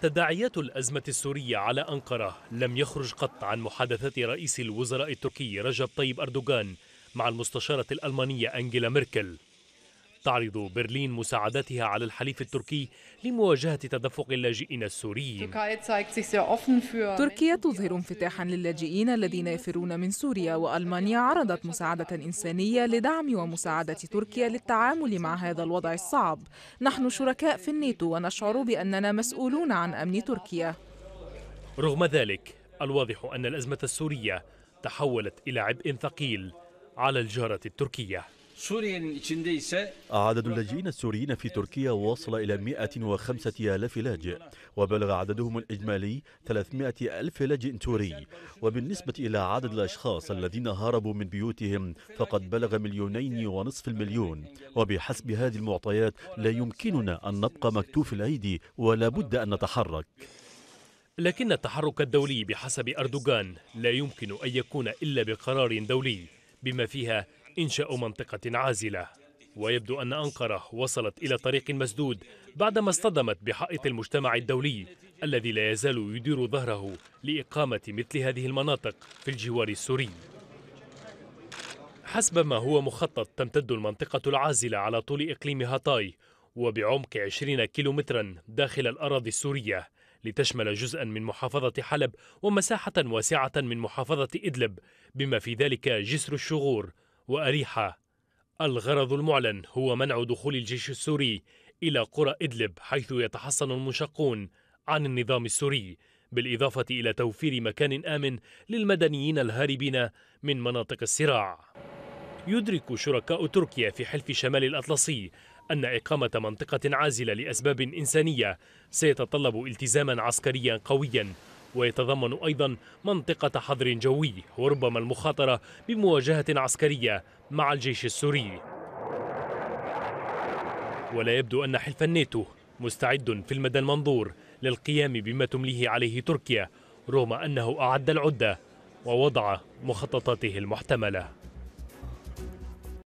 تداعيات الأزمة السورية على أنقرة لم يخرج قط عن محادثات رئيس الوزراء التركي رجب طيب أردوغان مع المستشارة الألمانية أنجيلا ميركل تعرض برلين مساعدتها على الحليف التركي لمواجهة تدفق اللاجئين السوريين تركيا تظهر انفتاحا للاجئين الذين يفرون من سوريا وألمانيا عرضت مساعدة إنسانية لدعم ومساعدة تركيا للتعامل مع هذا الوضع الصعب نحن شركاء في الناتو ونشعر بأننا مسؤولون عن أمن تركيا رغم ذلك الواضح أن الأزمة السورية تحولت إلى عبء ثقيل على الجارة التركية سوريين içinde عدد اللاجئين السوريين في تركيا وصل إلى 105 ألف لاجئ وبلغ عددهم الإجمالي 300 ألف لاجئ سوري وبالنسبة إلى عدد الأشخاص الذين هربوا من بيوتهم فقد بلغ مليونين ونصف المليون وبحسب هذه المعطيات لا يمكننا أن نبقى مكتوف الأيدي ولا بد أن نتحرك لكن التحرك الدولي بحسب أردوغان لا يمكن أن يكون إلا بقرار دولي بما فيها إنشاء منطقة عازلة ويبدو أن أنقرة وصلت إلى طريق مسدود بعدما اصطدمت بحائط المجتمع الدولي الذي لا يزال يدير ظهره لإقامة مثل هذه المناطق في الجوار السوري حسب ما هو مخطط تمتد المنطقة العازلة على طول إقليم هاتاي وبعمق 20 كيلومترا داخل الأراضي السورية لتشمل جزءا من محافظة حلب ومساحة واسعة من محافظة إدلب بما في ذلك جسر الشغور وأريحة الغرض المعلن هو منع دخول الجيش السوري إلى قرى إدلب حيث يتحصن المنشقون عن النظام السوري بالإضافة إلى توفير مكان آمن للمدنيين الهاربين من مناطق الصراع يدرك شركاء تركيا في حلف شمال الأطلسي أن إقامة منطقة عازلة لأسباب إنسانية سيتطلب التزاما عسكريا قويا ويتضمن أيضا منطقة حظر جوي وربما المخاطرة بمواجهة عسكرية مع الجيش السوري ولا يبدو أن حلف الناتو مستعد في المدى المنظور للقيام بما تمليه عليه تركيا رغم أنه أعد العدة ووضع مخططاته المحتمله